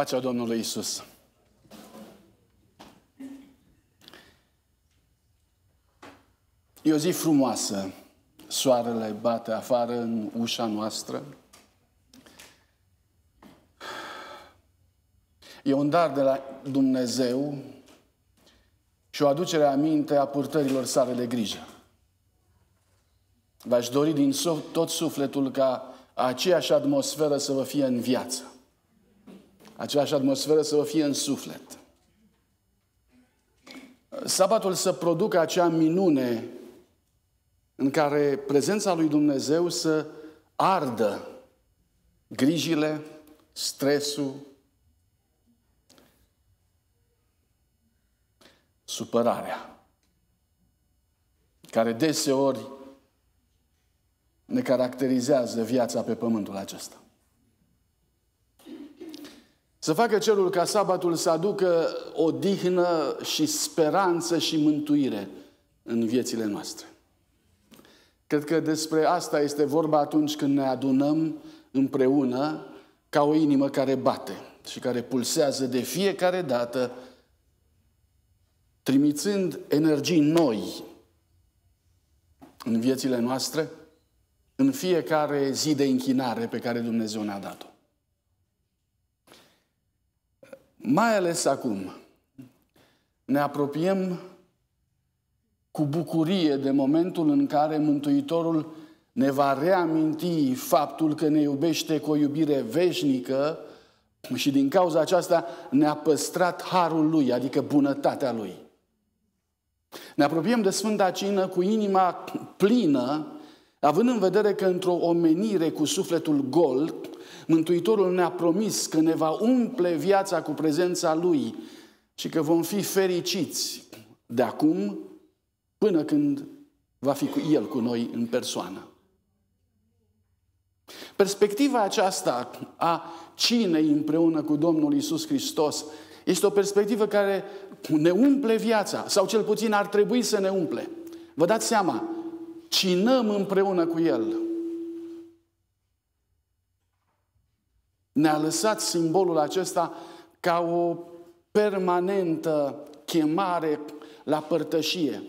Pacea Domnului Isus. E o zi frumoasă. Soarele bate afară în ușa noastră. E un dar de la Dumnezeu și o aducere a minte a purtărilor sale de grijă. V-aș dori din tot sufletul ca aceeași atmosferă să vă fie în viață aceeași atmosferă să vă fie în suflet. Sabatul să producă acea minune în care prezența lui Dumnezeu să ardă grijile, stresul, supărarea, care deseori ne caracterizează viața pe pământul acesta. Să facă cerul ca sabatul să aducă odihnă și speranță și mântuire în viețile noastre. Cred că despre asta este vorba atunci când ne adunăm împreună ca o inimă care bate și care pulsează de fiecare dată, trimițând energii noi în viețile noastre, în fiecare zi de închinare pe care Dumnezeu ne-a dat-o. Mai ales acum, ne apropiem cu bucurie de momentul în care Mântuitorul ne va reaminti faptul că ne iubește cu o iubire veșnică și din cauza aceasta ne-a păstrat harul lui, adică bunătatea lui. Ne apropiem de Sfânta Cină cu inima plină, având în vedere că într-o omenire cu sufletul gol, Mântuitorul ne-a promis că ne va umple viața cu prezența Lui și că vom fi fericiți de acum până când va fi cu El cu noi în persoană. Perspectiva aceasta a cinei împreună cu Domnul Isus Hristos este o perspectivă care ne umple viața, sau cel puțin ar trebui să ne umple. Vă dați seama, cinăm împreună cu El. Ne-a lăsat simbolul acesta ca o permanentă chemare la părtășie.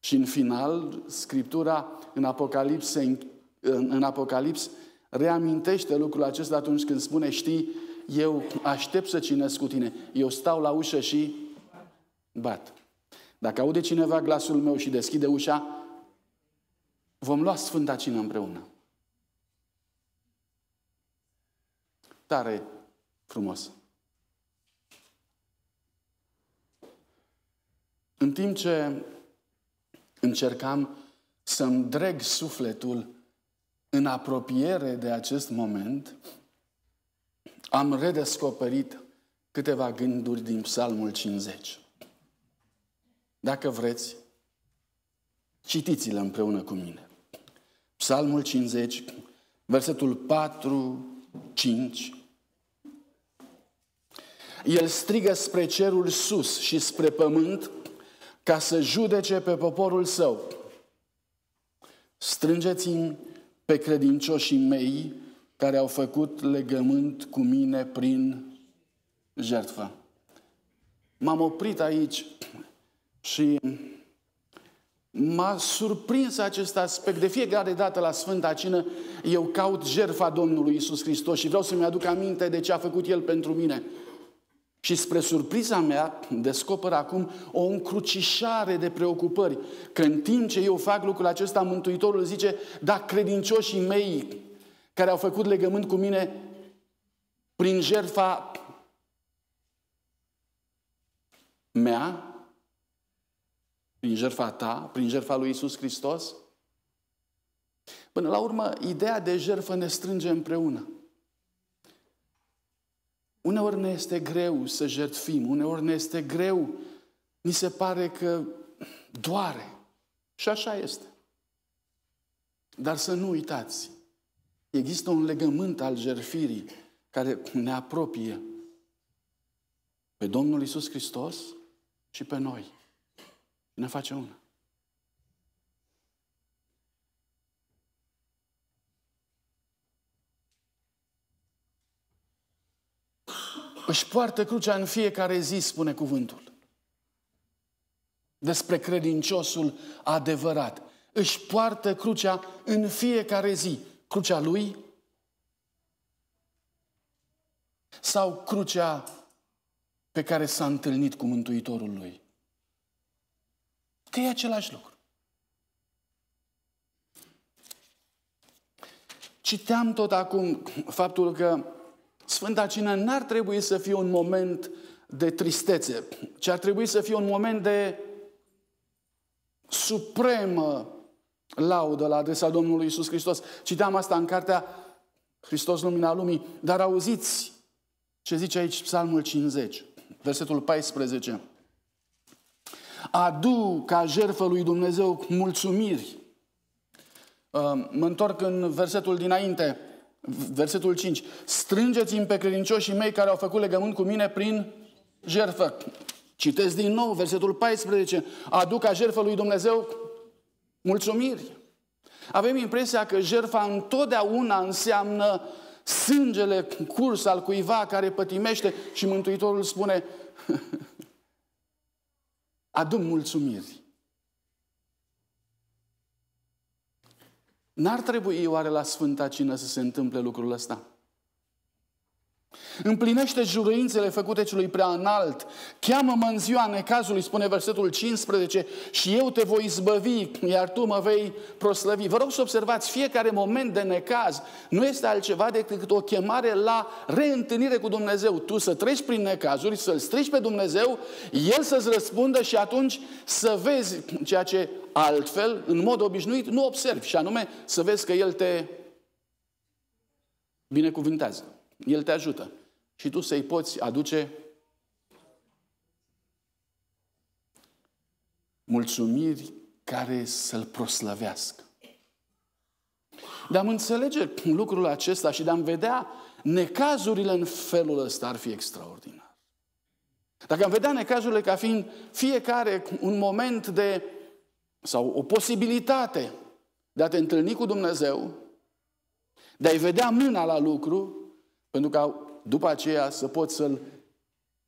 Și în final, Scriptura în Apocalips, în Apocalips reamintește lucrul acesta atunci când spune, știi, eu aștept să cinesc cu tine, eu stau la ușă și bat. Dacă aude cineva glasul meu și deschide ușa, vom lua Sfânta Cină împreună. tare frumos. În timp ce încercam să-mi dreg sufletul în apropiere de acest moment, am redescoperit câteva gânduri din Psalmul 50. Dacă vreți, citiți-le împreună cu mine. Psalmul 50, versetul 4, 5, el strigă spre cerul sus și spre pământ ca să judece pe poporul său. Strângeți-mi pe credincioșii mei care au făcut legământ cu mine prin jertfă. M-am oprit aici și m-a surprins acest aspect. De fiecare dată la Sfânta Cină eu caut jertfa Domnului Isus Hristos și vreau să-mi aduc aminte de ce a făcut El pentru mine. Și spre surpriza mea, descoper acum o încrucișare de preocupări, că în timp ce eu fac lucrul acesta, Mântuitorul zice, da, credincioșii mei care au făcut legământ cu mine prin jertfa mea, prin jertfa ta, prin jertfa lui Isus Hristos, până la urmă, ideea de jertfă ne strânge împreună. Uneori ne este greu să jertfim, uneori ne este greu, ni se pare că doare. Și așa este. Dar să nu uitați, există un legământ al jertfirii care ne apropie pe Domnul Isus Hristos și pe noi. Ne face una. Își poartă crucea în fiecare zi, spune cuvântul. Despre credinciosul adevărat. Își poartă crucea în fiecare zi. Crucea lui sau crucea pe care s-a întâlnit cu Mântuitorul lui. Că e același lucru. Citeam tot acum faptul că Sfânta Cină n-ar trebui să fie un moment de tristețe, ci ar trebui să fie un moment de supremă laudă la adresa Domnului Isus Hristos. Citeam asta în cartea Hristos Lumina Lumii, dar auziți ce zice aici Psalmul 50, versetul 14. Adu ca jertfă lui Dumnezeu mulțumiri. Uh, mă întorc în versetul dinainte. Versetul 5. Strângeți-mi pe credincioșii mei care au făcut legământ cu mine prin jertfă. Citesc din nou versetul 14. Aduc a jertfă lui Dumnezeu mulțumiri. Avem impresia că jertfa întotdeauna înseamnă sângele curs al cuiva care pătimește și Mântuitorul spune adu mulțumiri. N-ar trebui oare la Sfânta Cină să se întâmple lucrul ăsta? Împlinește juruințele făcute celui prea înalt. Cheamă-mă în ziua necazului, spune versetul 15, și eu te voi izbăvi, iar tu mă vei proslăvi. Vă rog să observați, fiecare moment de necaz nu este altceva decât o chemare la reîntâlnire cu Dumnezeu. Tu să treci prin necazuri, să-L strici pe Dumnezeu, El să-ți răspundă și atunci să vezi ceea ce altfel, în mod obișnuit, nu observi, și anume să vezi că El te binecuvintează. El te ajută. Și tu să-i poți aduce mulțumiri care să-L proslăvească. De am înțelege lucrul acesta și de am vedea necazurile în felul ăsta ar fi extraordinar. Dacă am vedea necazurile ca fiind fiecare un moment de, sau o posibilitate de a te întâlni cu Dumnezeu, de a-i vedea mâna la lucru, pentru ca după aceea să poți să-L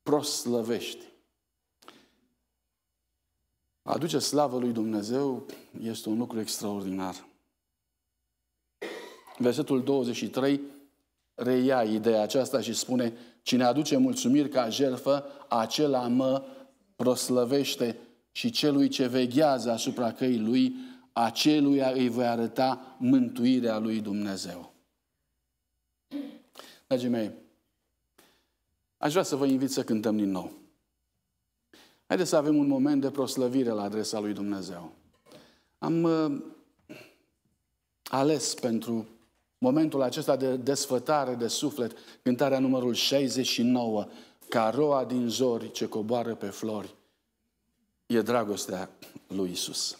proslăvești. Aduce slavă lui Dumnezeu este un lucru extraordinar. Versetul 23 reia ideea aceasta și spune Cine aduce mulțumiri ca jertfă, acela mă proslăvește și celui ce veghează asupra căii lui, aceluia îi voi arăta mântuirea lui Dumnezeu. Dragii mei, aș vrea să vă invit să cântăm din nou. Haideți să avem un moment de proslăvire la adresa lui Dumnezeu. Am uh, ales pentru momentul acesta de desfătare de suflet cântarea numărul 69, roa din zori ce coboară pe flori, e dragostea lui Isus.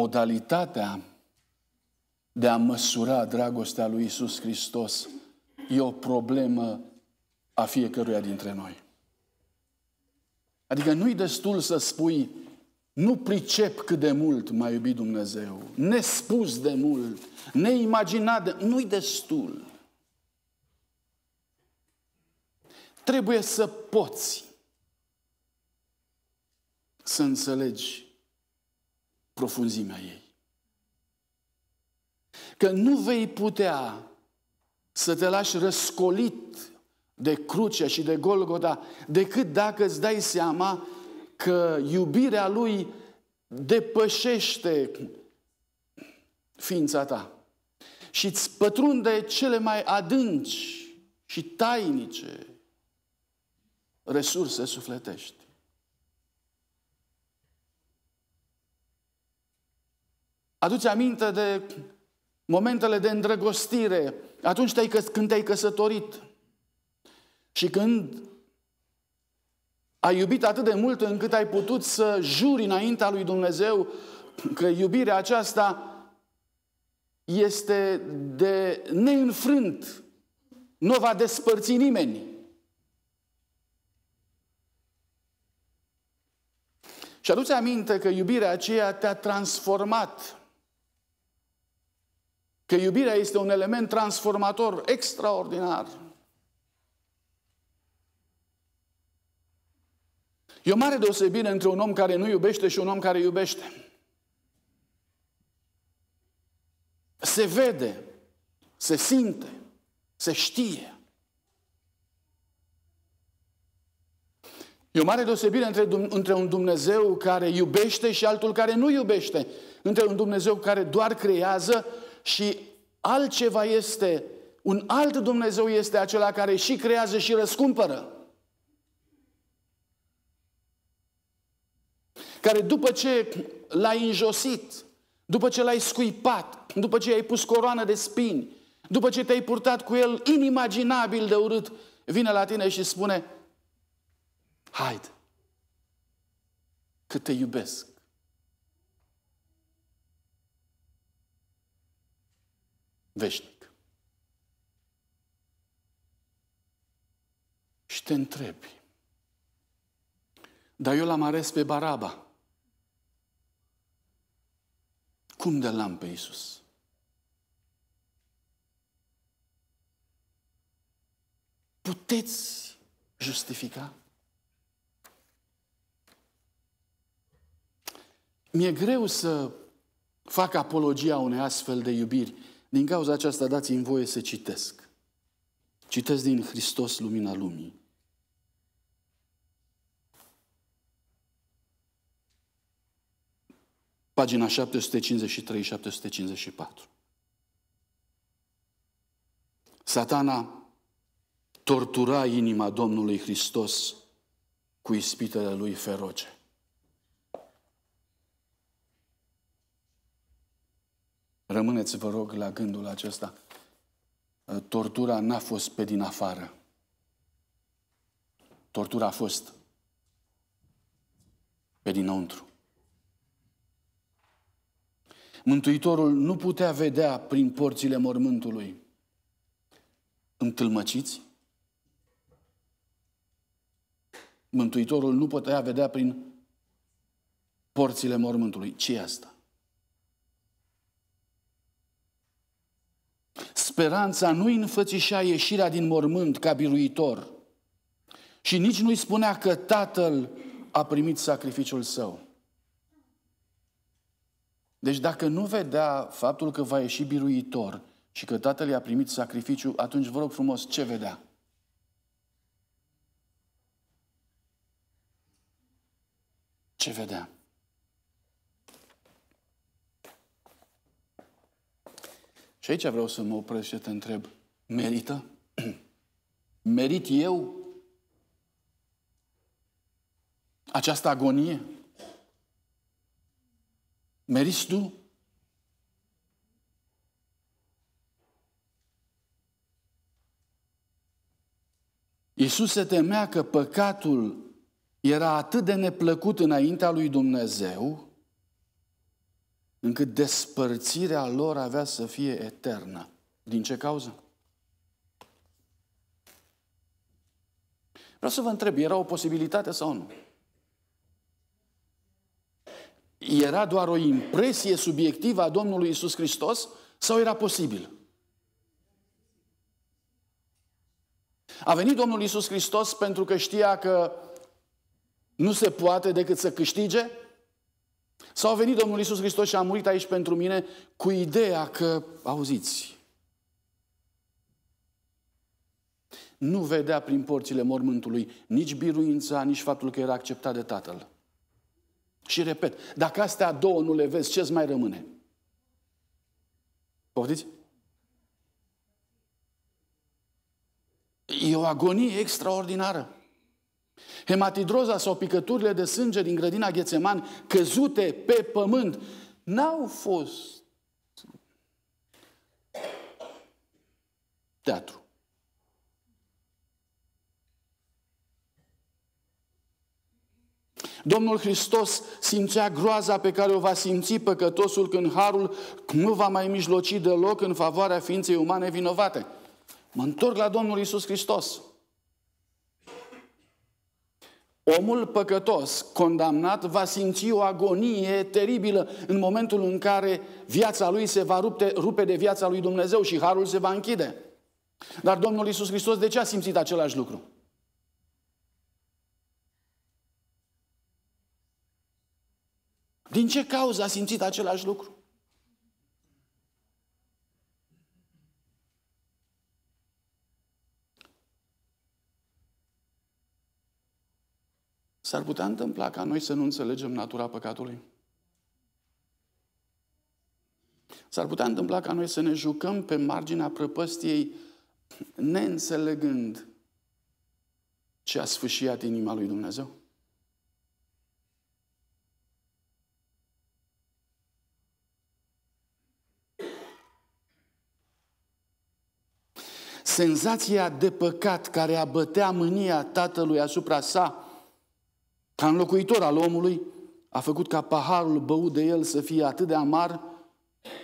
modalitatea de a măsura dragostea lui Isus Hristos e o problemă a fiecăruia dintre noi. Adică nu-i destul să spui, nu pricep cât de mult m-a iubit Dumnezeu, nespus de mult, neimaginat de... Nu-i destul. Trebuie să poți să înțelegi profunzimea ei. Că nu vei putea să te lași răscolit de crucea și de Golgota decât dacă îți dai seama că iubirea lui depășește ființa ta și îți pătrunde cele mai adânci și tainice resurse sufletești. Aduți aminte de momentele de îndrăgostire, atunci te-ai, când te-ai căsătorit și când ai iubit atât de mult încât ai putut să juri înaintea lui Dumnezeu că iubirea aceasta este de neînfrânt, nu va despărți nimeni. Și aduți aminte că iubirea aceea te-a transformat că iubirea este un element transformator extraordinar. E o mare deosebire între un om care nu iubește și un om care iubește. Se vede, se simte, se știe. E o mare deosebire între, între un Dumnezeu care iubește și altul care nu iubește. Între un Dumnezeu care doar creează și altceva este, un alt Dumnezeu este acela care și creează și răscumpără. Care după ce l-ai înjosit, după ce l-ai scuipat, după ce ai pus coroană de spini, după ce te-ai purtat cu el inimaginabil de urât, vine la tine și spune, haide, că te iubesc. veșnic. Și te întrebi, dar eu l-am ares pe Baraba. Cum de l-am pe Iisus? Puteți justifica? Mi-e greu să fac apologia unei astfel de iubiri, din cauza aceasta dați-mi voie să citesc. Citesc din Hristos Lumina Lumii. Pagina 753-754. Satana tortura inima Domnului Hristos cu ispitele lui feroce. Rămâneți, vă rog, la gândul acesta. Ă, tortura n-a fost pe din afară. Tortura a fost pe dinăuntru. Mântuitorul nu putea vedea prin porțile mormântului întâlmăciți. Mântuitorul nu putea vedea prin porțile mormântului. ce asta? Speranța nu înfățișa ieșirea din mormânt ca biruitor și nici nu-i spunea că tatăl a primit sacrificiul său. Deci dacă nu vedea faptul că va ieși biruitor și că tatăl i-a primit sacrificiul, atunci vă rog frumos, ce vedea? Ce vedea? Și aici vreau să mă opresc și te întreb, merită? Merit eu această agonie? Meriți tu? Iisus se temea că păcatul era atât de neplăcut înaintea lui Dumnezeu, încât despărțirea lor avea să fie eternă. Din ce cauză? Vreau să vă întreb, era o posibilitate sau nu? Era doar o impresie subiectivă a Domnului Isus Hristos sau era posibil? A venit Domnul Isus Hristos pentru că știa că nu se poate decât să câștige sau a venit Domnul Iisus Hristos și a murit aici pentru mine cu ideea că, auziți, nu vedea prin porțile mormântului nici biruința, nici faptul că era acceptat de Tatăl. Și repet, dacă astea două nu le vezi, ce-ți mai rămâne? Poftiți? E o agonie extraordinară. Hematidroza sau picăturile de sânge din grădina Ghețeman căzute pe pământ n-au fost teatru. Domnul Hristos simțea groaza pe care o va simți păcătosul când harul nu va mai mijloci deloc în favoarea ființei umane vinovate. Mă întorc la Domnul Isus Hristos. Omul păcătos, condamnat, va simți o agonie teribilă în momentul în care viața lui se va rupte, rupe de viața lui Dumnezeu și harul se va închide. Dar Domnul Iisus Hristos de ce a simțit același lucru? Din ce cauză a simțit același lucru? S-ar putea întâmpla ca noi să nu înțelegem natura păcatului. S-ar putea întâmpla ca noi să ne jucăm pe marginea prăpăstiei neînțelegând ce a sfâșiat inima lui Dumnezeu. Senzația de păcat care abătea mânia tatălui asupra sa ca înlocuitor al omului, a făcut ca paharul băut de el să fie atât de amar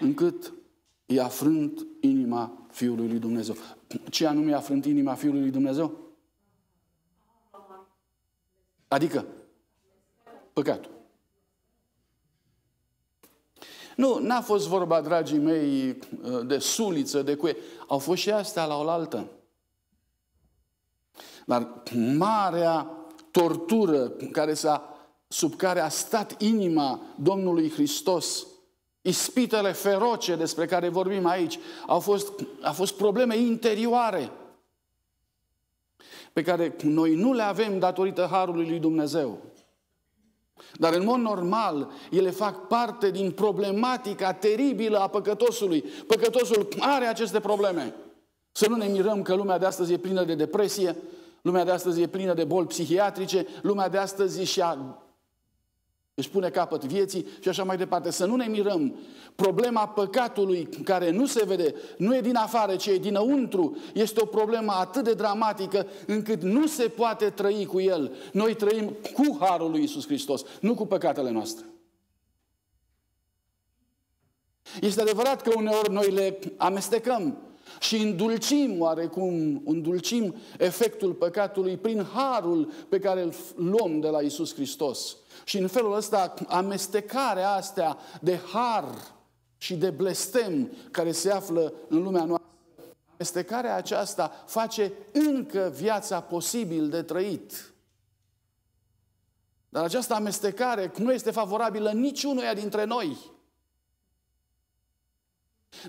încât i-a frânt inima Fiului lui Dumnezeu. Ce anume i-a frânt inima Fiului lui Dumnezeu? Adică? Păcatul. Nu, n-a fost vorba, dragii mei, de suliță, de cuie. Au fost și astea la oaltă. Dar marea tortură care s-a, sub care a stat inima Domnului Hristos. Ispitele feroce despre care vorbim aici au fost, au fost probleme interioare pe care noi nu le avem datorită Harului lui Dumnezeu. Dar în mod normal, ele fac parte din problematica teribilă a păcătosului. Păcătosul are aceste probleme. Să nu ne mirăm că lumea de astăzi e plină de depresie, Lumea de astăzi e plină de boli psihiatrice, lumea de astăzi și a își pune capăt vieții și așa mai departe. Să nu ne mirăm. Problema păcatului care nu se vede, nu e din afară, ci e dinăuntru, este o problemă atât de dramatică încât nu se poate trăi cu el. Noi trăim cu harul lui Isus Hristos, nu cu păcatele noastre. Este adevărat că uneori noi le amestecăm, și îndulcim oarecum, îndulcim efectul păcatului prin harul pe care îl luăm de la Isus Hristos. Și în felul ăsta, amestecarea astea de har și de blestem care se află în lumea noastră, amestecarea aceasta face încă viața posibil de trăit. Dar această amestecare nu este favorabilă niciunuia dintre noi.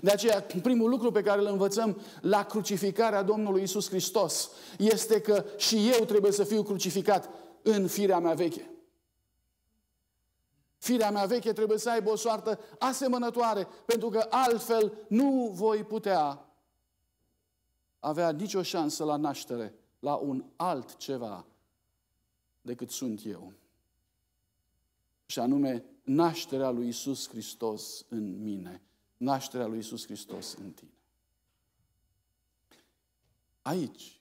De aceea, primul lucru pe care îl învățăm la crucificarea Domnului Isus Hristos este că și eu trebuie să fiu crucificat în firea mea veche. Firea mea veche trebuie să aibă o soartă asemănătoare, pentru că altfel nu voi putea avea nicio șansă la naștere, la un alt ceva decât sunt eu. Și anume, nașterea lui Isus Hristos în mine nașterea lui Isus Hristos în tine. Aici,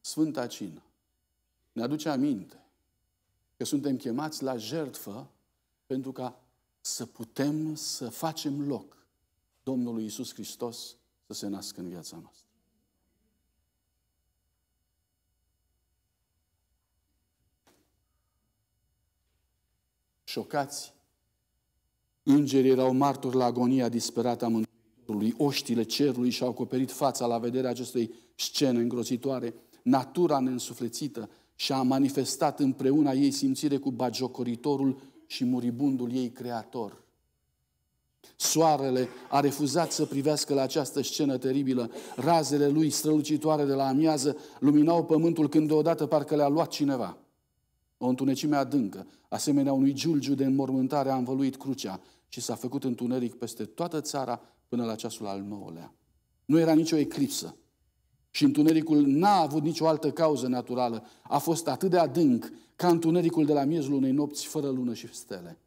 Sfânta Cină ne aduce aminte că suntem chemați la jertfă pentru ca să putem să facem loc Domnului Isus Hristos să se nască în viața noastră. Șocați Îngerii erau martori la agonia disperată a Mântuitorului. Oștile cerului și-au acoperit fața la vederea acestei scene îngrozitoare. Natura neînsuflețită și-a manifestat împreună ei simțire cu bagiocoritorul și muribundul ei creator. Soarele a refuzat să privească la această scenă teribilă. Razele lui strălucitoare de la amiază luminau pământul când deodată parcă le-a luat cineva o întunecime adâncă, asemenea unui giulgiu de înmormântare a învăluit crucea și s-a făcut întuneric peste toată țara până la ceasul al nouălea. Nu era nicio eclipsă și întunericul n-a avut nicio altă cauză naturală. A fost atât de adânc ca întunericul de la miezul unei nopți fără lună și stele.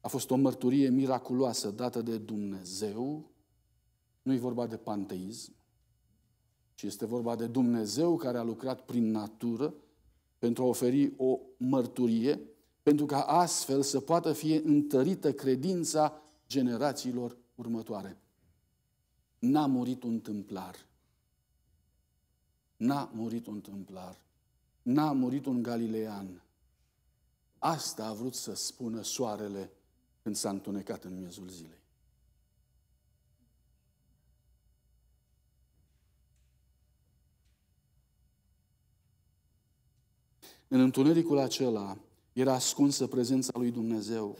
A fost o mărturie miraculoasă dată de Dumnezeu. Nu e vorba de panteism, ci este vorba de Dumnezeu care a lucrat prin natură, pentru a oferi o mărturie, pentru ca astfel să poată fi întărită credința generațiilor următoare. N-a murit un întâmplar. N-a murit un întâmplar. N-a murit un galilean. Asta a vrut să spună soarele când s-a întunecat în miezul zilei. În întunericul acela era ascunsă prezența lui Dumnezeu.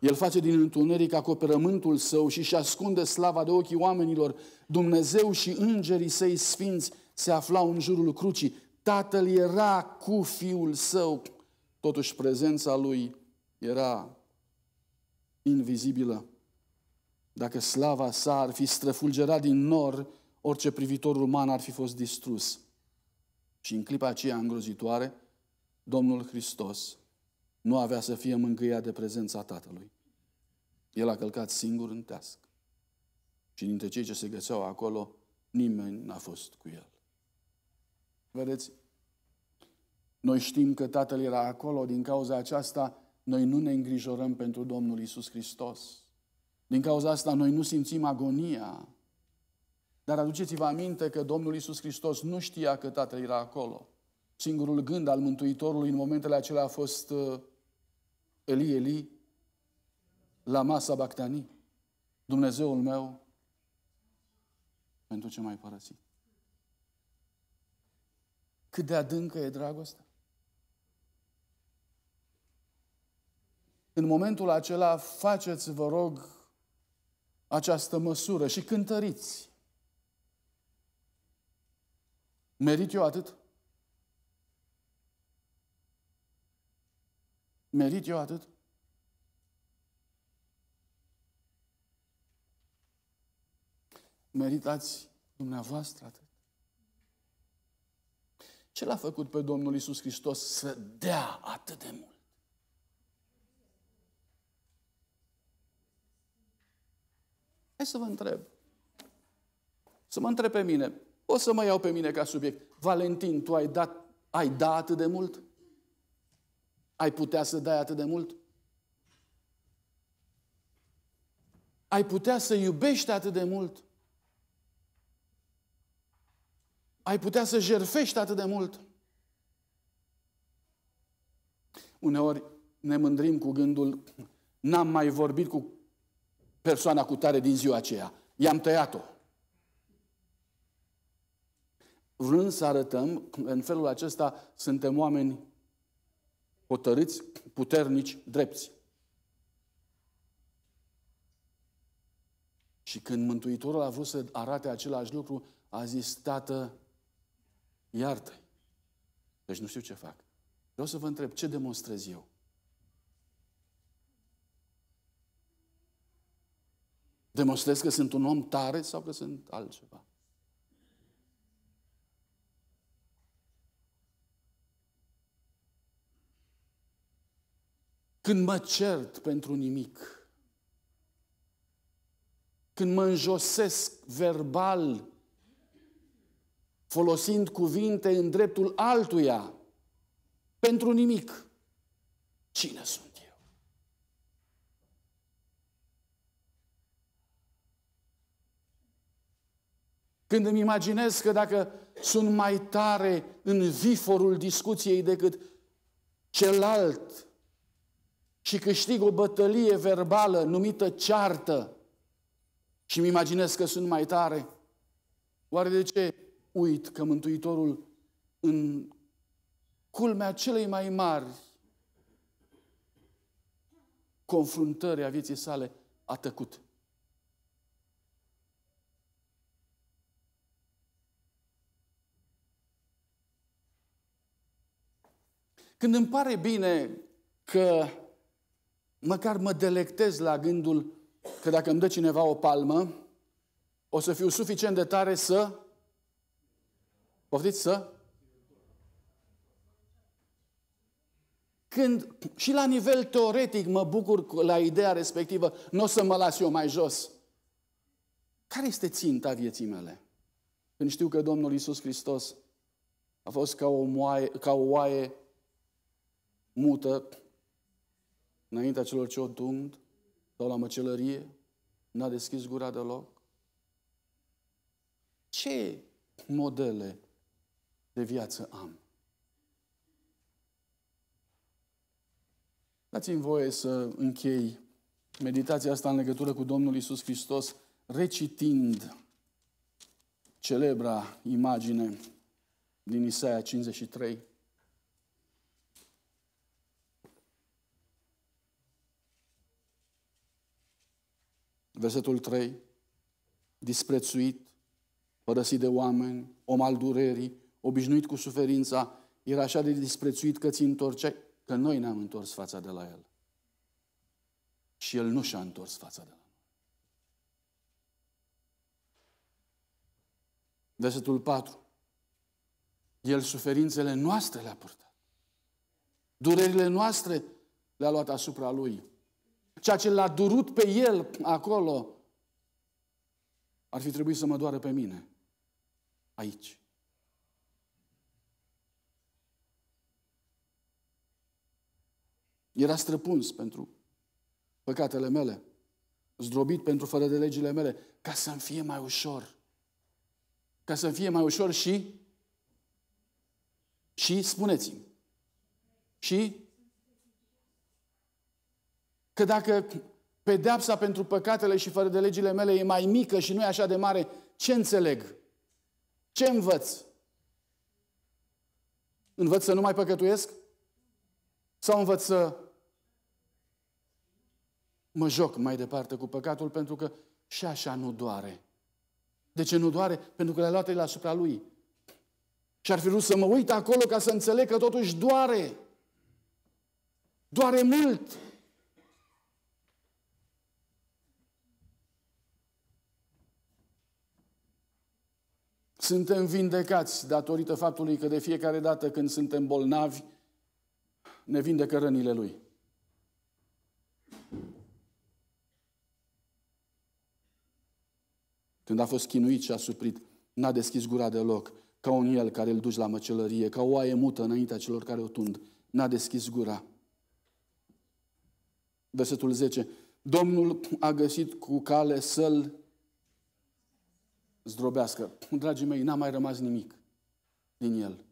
El face din întuneric acoperământul său și și ascunde slava de ochii oamenilor. Dumnezeu și îngerii săi sfinți se aflau în jurul crucii. Tatăl era cu fiul său. Totuși prezența lui era invizibilă. Dacă slava sa ar fi străfulgerat din nor, orice privitor uman ar fi fost distrus. Și în clipa aceea îngrozitoare, Domnul Hristos nu avea să fie mângâiat de prezența Tatălui. El a călcat singur în teasc. Și dintre cei ce se găseau acolo, nimeni n-a fost cu el. Vedeți? Noi știm că Tatăl era acolo, din cauza aceasta noi nu ne îngrijorăm pentru Domnul Isus Hristos. Din cauza asta noi nu simțim agonia. Dar aduceți-vă aminte că Domnul Isus Hristos nu știa că Tatăl era acolo. Singurul gând al Mântuitorului în momentele acelea a fost uh, Eli, Eli, la masa Bactani, Dumnezeul meu, pentru ce m-ai părăsit. Cât de adâncă e dragostea? În momentul acela faceți, vă rog, această măsură și cântăriți. Merit eu atât? Merit eu atât? Meritați dumneavoastră atât. Ce l-a făcut pe Domnul Isus Hristos să dea atât de mult? Hai să vă întreb. Să mă întreb pe mine. O să mă iau pe mine ca subiect. Valentin, tu ai dat, ai dat atât de mult? Ai putea să dai atât de mult? Ai putea să iubești atât de mult? Ai putea să jerfești atât de mult? Uneori ne mândrim cu gândul, n-am mai vorbit cu persoana cu tare din ziua aceea. I-am tăiat-o. Vrând să arătăm, în felul acesta suntem oameni hotărâți, puternici, drepți. Și când Mântuitorul a vrut să arate același lucru, a zis, Tată, iartă -i. Deci nu știu ce fac. Vreau să vă întreb, ce demonstrez eu? Demonstrez că sunt un om tare sau că sunt altceva? când mă cert pentru nimic, când mă înjosesc verbal, folosind cuvinte în dreptul altuia, pentru nimic, cine sunt eu? Când îmi imaginez că dacă sunt mai tare în viforul discuției decât celălalt și câștig o bătălie verbală numită ceartă și îmi imaginez că sunt mai tare, oare de ce uit că Mântuitorul în culmea celei mai mari confruntări a vieții sale a tăcut? Când îmi pare bine că măcar mă delectez la gândul că dacă îmi dă cineva o palmă, o să fiu suficient de tare să... Poftiți să? Când și la nivel teoretic mă bucur la ideea respectivă, nu o să mă las eu mai jos. Care este ținta vieții mele? Când știu că Domnul Isus Hristos a fost ca o, moaie, ca o oaie mută înaintea celor ce o tund sau la măcelărie, n-a deschis gura deloc? Ce modele de viață am? Dați-mi voie să închei meditația asta în legătură cu Domnul Isus Hristos, recitind celebra imagine din Isaia 53, Versetul 3, disprețuit, părăsit de oameni, om al durerii, obișnuit cu suferința, era așa de disprețuit că ți întorceai, că noi ne-am întors fața de la el. Și el nu și-a întors fața de la noi. Versetul 4. El suferințele noastre le-a purtat. Durerile noastre le-a luat asupra lui. Ceea ce l-a durut pe el acolo ar fi trebuit să mă doară pe mine. Aici. Era străpuns pentru păcatele mele, zdrobit pentru fără de legile mele, ca să-mi fie mai ușor. Ca să-mi fie mai ușor și și spuneți-mi. Și Că dacă pedeapsa pentru păcatele și fără de legile mele e mai mică și nu e așa de mare, ce înțeleg? Ce învăț? Învăț să nu mai păcătuiesc? Sau învăț să mă joc mai departe cu păcatul pentru că și așa nu doare. De ce nu doare? Pentru că le-a luat el asupra lui. Și ar fi vrut să mă uit acolo ca să înțeleg că totuși doare. Doare mult. Suntem vindecați datorită faptului că de fiecare dată când suntem bolnavi, ne vindecă rănile Lui. Când a fost chinuit și a suprit, n-a deschis gura deloc, ca un el care îl duci la măcelărie, ca o oaie mută înaintea celor care o tund. N-a deschis gura. Versetul 10. Domnul a găsit cu cale să-l zdrobească. Dragii mei, n-a mai rămas nimic din el.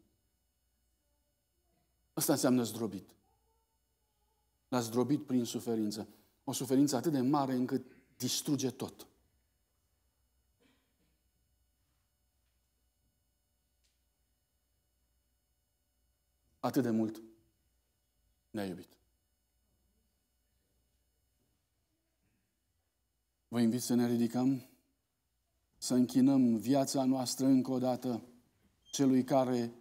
Asta înseamnă zdrobit. L-a zdrobit prin suferință. O suferință atât de mare încât distruge tot. Atât de mult ne-a iubit. Vă invit să ne ridicăm să închinăm viața noastră încă o dată celui care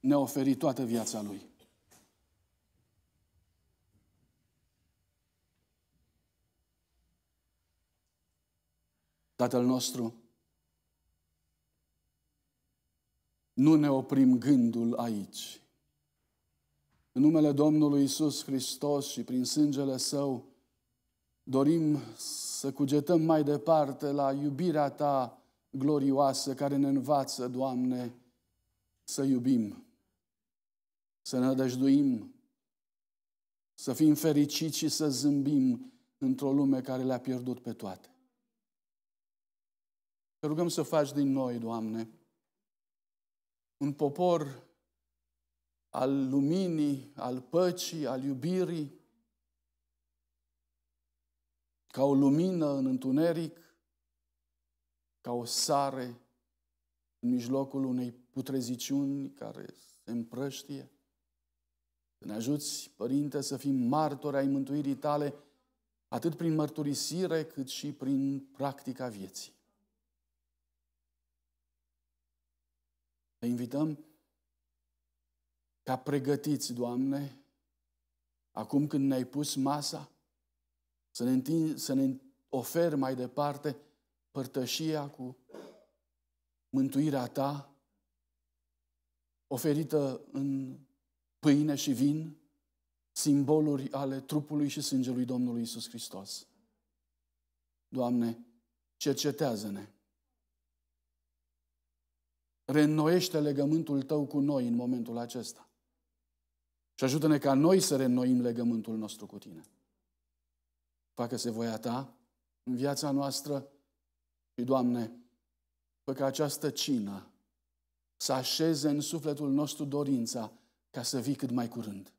ne-a oferit toată viața lui. Tatăl nostru, nu ne oprim gândul aici. În numele Domnului Isus Hristos și prin sângele Său, dorim să cugetăm mai departe la iubirea Ta glorioasă care ne învață, Doamne, să iubim, să ne adăjduim, să fim fericiți și să zâmbim într-o lume care le-a pierdut pe toate. Te rugăm să faci din noi, Doamne, un popor al luminii, al păcii, al iubirii, ca o lumină în întuneric, ca o sare în mijlocul unei putreziciuni care se împrăștie. Să ne ajuți, Părinte, să fim martori ai mântuirii tale, atât prin mărturisire, cât și prin practica vieții. Te invităm ca pregătiți, Doamne, acum când ne-ai pus masa, să ne, întind, să ne oferi mai departe părtășia cu mântuirea ta oferită în pâine și vin, simboluri ale trupului și sângelui Domnului Isus Hristos. Doamne, cercetează-ne. Reînnoiește legământul Tău cu noi în momentul acesta. Și ajută-ne ca noi să reînnoim legământul nostru cu Tine. Facă-se voia Ta în viața noastră și, păi, Doamne, fă ca această cină să așeze în sufletul nostru dorința ca să vii cât mai curând.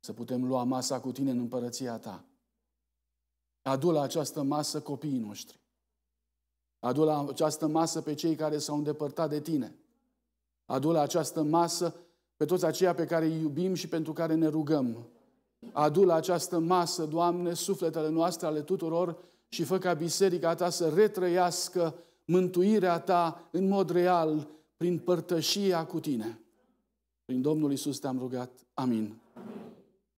Să putem lua masa cu Tine în împărăția Ta. Adu la această masă copiii noștri. Adu la această masă pe cei care s-au îndepărtat de Tine. Adu la această masă pe toți aceia pe care îi iubim și pentru care ne rugăm. Adu la această masă, Doamne, sufletele noastre ale tuturor și fă ca biserica ta să retrăiască mântuirea ta în mod real prin părtășia cu tine. Prin Domnul Isus te-am rugat. Amin. Amin.